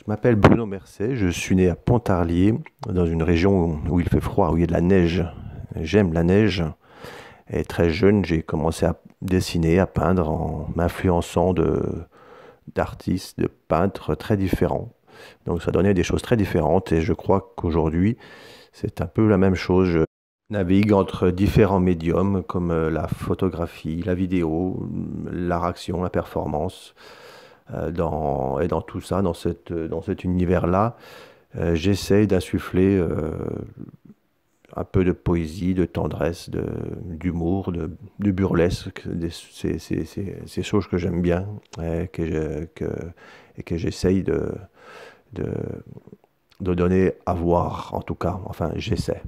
Je m'appelle Bruno Mercet, je suis né à Pontarlier, dans une région où il fait froid, où il y a de la neige. J'aime la neige. Et très jeune, j'ai commencé à dessiner, à peindre en m'influençant d'artistes, de, peintres très différents. Donc ça donnait des choses très différentes et je crois qu'aujourd'hui, c'est un peu la même chose. Je navigue entre différents médiums comme euh, la photographie, la vidéo, la réaction, la performance. Euh, dans, et dans tout ça, dans, cette, dans cet univers-là, euh, j'essaye d'insuffler euh, un peu de poésie, de tendresse, d'humour, de, de, de, burlesque, ces, choses que j'aime bien et que, que j'essaye de, de, de donner à voir, en tout cas. Enfin, j'essaie.